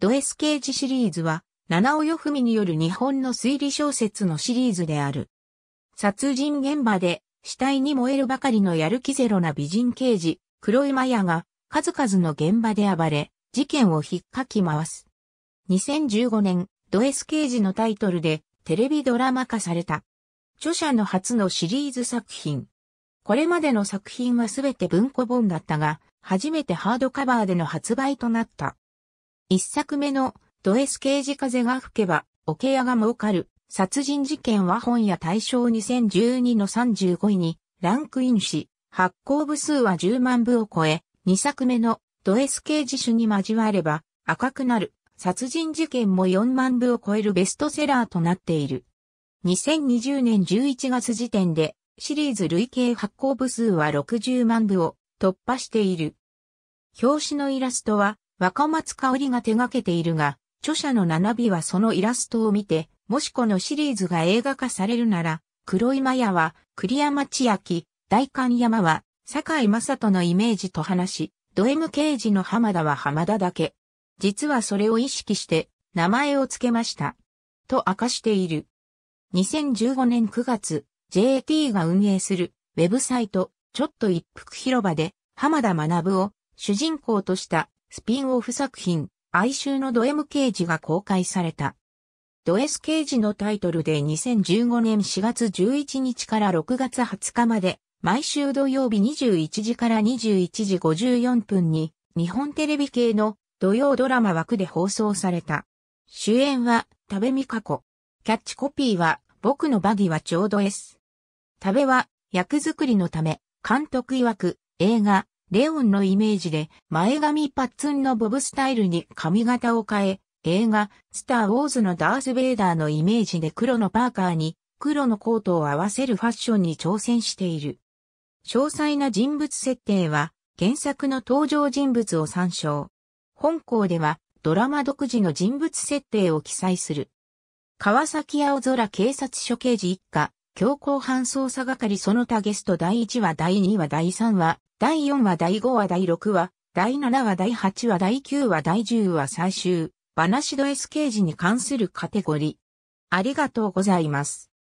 ドエケ刑事シリーズは、七尾よふみによる日本の推理小説のシリーズである。殺人現場で死体に燃えるばかりのやる気ゼロな美人刑事、黒井マヤが数々の現場で暴れ、事件を引っかき回す。2015年、ドエケ刑事のタイトルでテレビドラマ化された。著者の初のシリーズ作品。これまでの作品はすべて文庫本だったが、初めてハードカバーでの発売となった。一作目のドエス刑事風が吹けば、桶屋が儲かる、殺人事件は本屋大賞2012の35位にランクインし、発行部数は10万部を超え、二作目のドエス刑事種に交われば赤くなる殺人事件も4万部を超えるベストセラーとなっている。2020年11月時点でシリーズ累計発行部数は60万部を突破している。表紙のイラストは若松香織が手掛けているが、著者の七尾はそのイラストを見て、もしこのシリーズが映画化されるなら、黒いマは栗山千明、大観山は坂井正人のイメージと話し、ド M 刑事の浜田は浜田だけ。実はそれを意識して名前を付けました。と明かしている。2015年9月、JT が運営するウェブサイト、ちょっと一服広場で浜田学を主人公としたスピンオフ作品、哀愁のド M 刑事が公開された。ド S 刑事のタイトルで2015年4月11日から6月20日まで、毎週土曜日21時から21時54分に、日本テレビ系の土曜ドラマ枠で放送された。主演は、多部みか子。キャッチコピーは、僕のバギはちょうど S。多部は、役作りのため、監督曰く、映画、レオンのイメージで前髪パッツンのボブスタイルに髪型を変え、映画、スター・ウォーズのダース・ベイダーのイメージで黒のパーカーに黒のコートを合わせるファッションに挑戦している。詳細な人物設定は原作の登場人物を参照。本校ではドラマ独自の人物設定を記載する。川崎青空警察署刑事一家、強行犯捜査係その他ゲスト第1話第2話第3話、第4話第5話第6話、第7話第8話第9話第10話最終、バナシド S 刑事に関するカテゴリー。ありがとうございます。